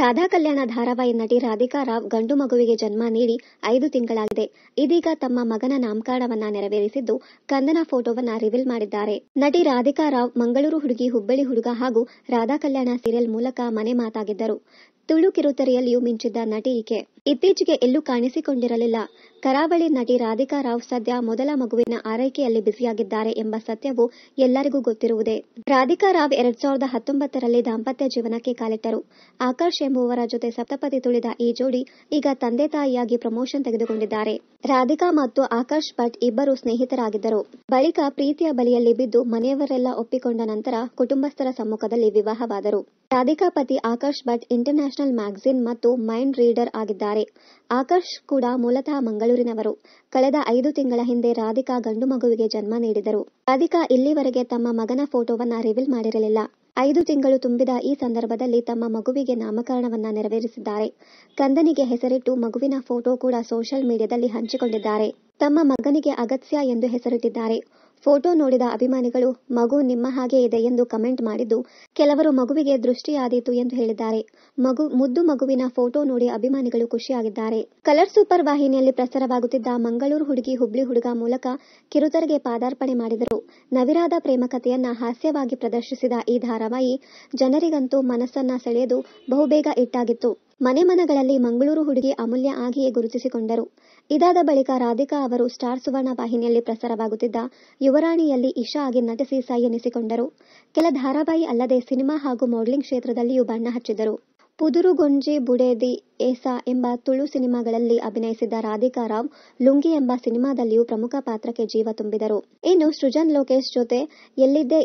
ರಾಧಾ ಕಲ್ಯಾಣ ಧಾರಾವಾಹಿ ನಟಿ ರಾಧಿಕಾ ರಾವ್ ಗಂಡು ಮಗುವಿಗೆ ಜನ್ಮ ನೀಡಿ ಐದು ತಿಂಗಳಾಗಿದೆ ಇದೀಗ ತಮ್ಮ ಮಗನ ನಾಮಕರಣವನ್ನ ನೆರವೇರಿಸಿದ್ದು ಕಂದನ ಫೋಟೋವನ್ನ ರಿವೀಲ್ ಮಾಡಿದ್ದಾರೆ ನಟಿ ರಾಧಿಕಾ ರಾವ್ ಮಂಗಳೂರು ಹುಡುಗಿ ಹುಬ್ಬಳ್ಳಿ ಹುಡುಗ ಹಾಗೂ ರಾಧಾ ಕಲ್ಯಾಣ ಸೀರಿಯಲ್ ಮೂಲಕ ಮನೆ ಮಾತಾಗಿದ್ದರು ತುಳು ಕಿರುತೆರೆಯಲ್ಲಿಯೂ ಮಿಂಚಿದ್ದ ನಟಿ ಈಕೆ ಇತ್ತೀಚೆಗೆ ಎಲ್ಲೂ ಕಾಣಿಸಿಕೊಂಡಿರಲಿಲ್ಲ ಕರಾವಳಿ ನಟಿ ರಾಧಿಕಾ ರಾವ್ ಸದ್ಯ ಮೊದಲ ಮಗುವಿನ ಆರೈಕೆಯಲ್ಲಿ ಬಿಸಿಯಾಗಿದ್ದಾರೆ ಎಂಬ ಸತ್ಯವು ಎಲ್ಲರಿಗೂ ಗೊತ್ತಿರುವುದೇ ರಾಧಿಕಾ ರಾವ್ ಎರಡ್ ಸಾವಿರದ ಹತ್ತೊಂಬತ್ತರಲ್ಲಿ ದಾಂಪತ್ಯ ಜೀವನಕ್ಕೆ ಕಾಲಿಟ್ಟರು ಆಕರ್ಷ್ ಎಂಬುವರ ಜೊತೆ ಸಪ್ತಪತಿ ತುಳಿದ ಈ ಜೋಡಿ ಈಗ ತಂದೆ ತಾಯಿಯಾಗಿ ಪ್ರಮೋಷನ್ ತೆಗೆದುಕೊಂಡಿದ್ದಾರೆ ರಾಧಿಕಾ ಮತ್ತು ಆಕರ್ಷ್ ಭಟ್ ಇಬ್ಬರು ಸ್ನೇಹಿತರಾಗಿದ್ದರು ಬಳಿಕ ಪ್ರೀತಿಯ ಬಲಿಯಲ್ಲಿ ಬಿದ್ದು ಮನೆಯವರೆಲ್ಲ ಒಪ್ಪಿಕೊಂಡ ನಂತರ ಕುಟುಂಬಸ್ಥರ ಸಮ್ಮುಖದಲ್ಲಿ ವಿವಾಹವಾದರು ರಾಧಿಕಾ ಪತಿ ಆಕರ್ಷ್ ಭಟ್ ಇಂಟರ್ನ್ಯಾಷನಲ್ ಮ್ಯಾಗಝಿನ್ ಮತ್ತು ಮೈಂಡ್ ರೀಡರ್ ಆಗಿದ್ದಾರೆ ಆಕರ್ಷ್ ಕೂಡ ಮೂಲತಃ ಮಂಗಳೂರಿನವರು ಕಳೆದ ಐದು ತಿಂಗಳ ಹಿಂದೆ ರಾಧಿಕಾ ಗಂಡು ಮಗುವಿಗೆ ಜನ್ಮ ನೀಡಿದರು ರಾಧಿಕಾ ಇಲ್ಲಿವರೆಗೆ ತಮ್ಮ ಮಗನ ಫೋಟೋವನ್ನ ರಿವೀಲ್ ಮಾಡಿರಲಿಲ್ಲ ಐದು ತಿಂಗಳು ತುಂಬಿದ ಈ ಸಂದರ್ಭದಲ್ಲಿ ತಮ್ಮ ಮಗುವಿಗೆ ನಾಮಕರಣವನ್ನ ನೆರವೇರಿಸಿದ್ದಾರೆ ಕಂದನಿಗೆ ಹೆಸರಿಟ್ಟು ಮಗುವಿನ ಫೋಟೋ ಕೂಡ ಸೋಷಿಯಲ್ ಮೀಡಿಯಾದಲ್ಲಿ ಹಂಚಿಕೊಂಡಿದ್ದಾರೆ ತಮ್ಮ ಮಗನಿಗೆ ಅಗತ್ಯ ಎಂದು ಹೆಸರಿಟ್ಟಿದ್ದಾರೆ ಫೋಟೋ ನೋಡಿದ ಅಭಿಮಾನಿಗಳು ಮಗು ನಿಮ್ಮ ಹಾಗೆ ಇದೆ ಎಂದು ಕಮೆಂಟ್ ಮಾಡಿದ್ದು ಕೆಲವರು ಮಗುವಿಗೆ ದೃಷ್ಟಿಯಾದೀತು ಎಂದು ಹೇಳಿದ್ದಾರೆ ಮಗು ಮುದ್ದು ಮಗುವಿನ ಫೋಟೋ ನೋಡಿ ಅಭಿಮಾನಿಗಳು ಖುಷಿಯಾಗಿದ್ದಾರೆ ಕಲರ್ ಸೂಪರ್ ವಾಹಿನಿಯಲ್ಲಿ ಪ್ರಸಾರವಾಗುತ್ತಿದ್ದ ಮಂಗಳೂರು ಹುಡುಗಿ ಹುಬ್ಳಿ ಹುಡುಗ ಮೂಲಕ ಕಿರುತೆರೆಗೆ ಪಾದಾರ್ಪಣೆ ಮಾಡಿದರು ನವಿರಾದ ಪ್ರೇಮ ಹಾಸ್ಯವಾಗಿ ಪ್ರದರ್ಶಿಸಿದ ಈ ಧಾರಾವಾಹಿ ಜನರಿಗಂತೂ ಮನಸ್ಸನ್ನ ಸೆಳೆಯದು ಬಹುಬೇಗ ಇಟ್ಟಾಗಿತ್ತು ಮನೆ ಮನಗಳಲ್ಲಿ ಮಂಗಳೂರು ಹುಡುಗಿ ಅಮೂಲ್ಯ ಆಗಿಯೇ ಗುರುತಿಸಿಕೊಂಡರು ಇದಾದ ಬಳಿಕ ರಾಧಿಕಾ ಅವರು ಸ್ಟಾರ್ ಸುವರ್ಣ ವಾಹಿನಿಯಲ್ಲಿ ಪ್ರಸಾರವಾಗುತ್ತಿದ್ದ ಯುವರಾಣಿಯಲ್ಲಿ ಇಶಾ ಆಗಿ ನಟಿಸಿ ಸೈ ಎನಿಸಿಕೊಂಡರು ಕೆಲ ಧಾರಾವಾಹಿ ಅಲ್ಲದೆ ಸಿನಿಮಾ ಹಾಗೂ ಮಾಡಲಿಂಗ್ ಕ್ಷೇತ್ರದಲ್ಲಿಯೂ ಬಣ್ಣ ಹಚ್ಚಿದರು ಪುದುರು ಗೊಂಜಿ ಬುಡೇದಿ ಏಸಾ ಎಂಬ ತುಳು ಸಿನಿಮಾಗಳಲ್ಲಿ ಅಭಿನಯಿಸಿದ್ದ ರಾಧಿಕಾ ರಾವ್ ಲುಂಗಿ ಎಂಬ ಸಿನಿಮಾದಲ್ಲಿಯೂ ಪ್ರಮುಖ ಪಾತ್ರಕ್ಕೆ ಜೀವ ತುಂಬಿದರು. ಇನ್ನು ಸೃಜನ್ ಲೋಕೇಶ್ ಜೊತೆ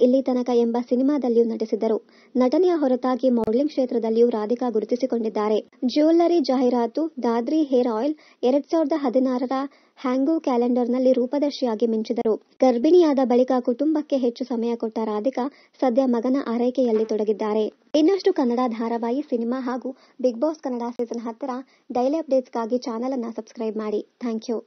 ಇಲ್ಲಿ ತನಕ ಎಂಬ ಸಿನಿಮಾದಲ್ಲಿಯೂ ನಟಿಸಿದ್ದರು. ನಟನೆಯ ಹೊರತಾಗಿ ಮಾಡಲಿಂಗ್ ಕ್ಷೇತ್ರದಲ್ಲಿಯೂ ರಾಧಿಕಾ ಗುರುತಿಸಿಕೊಂಡಿದ್ದಾರೆ. ಜ್ಯುವೆಲ್ಲರಿ ಜಾಹೀರಾತು, ದಾದ್ರಿ ಹೇರ್ ಆಯಿಲ್, ಎರಡ್ ಸಾವಿರದ ಹದಿನಾರರ ಹ್ಯಾಂಗೋ ಕ್ಯಾಲೆಂಡರ್ನಲ್ಲಿ ರೂಪದರ್ಶಿಯಾಗಿ ಮಿಂಚಿದರು ಗರ್ಭಿಣಿಯಾದ ಬಳಿಕ ಕುಟುಂಬಕ್ಕೆ ಹೆಚ್ಚು ಸಮಯ ಕೊಟ್ಟ ರಾಧಿಕಾ ಸದ್ಯ ಮಗನ ಆರೈಕೆಯಲ್ಲಿ ತೊಡಗಿದ್ದಾರೆ ಇನ್ನಷ್ಟು ಕನ್ನಡ ಧಾರಾವಾಹಿ ಸಿನಿಮಾ ಹಾಗೂ ಬಿಗ್ ಬಾಸ್ ಕನ್ನಡ ಸೀಸನ್ ಹತ್ತರ ಡೈಲಿ ಅಪ್ಡೇಟ್ಸ್ಗಾಗಿ ಚಾನಲ್ ಅನ್ನು ಸಬ್ಸ್ಕ್ರೈಬ್ ಮಾಡಿ ಥ್ಯಾಂಕ್ ಯು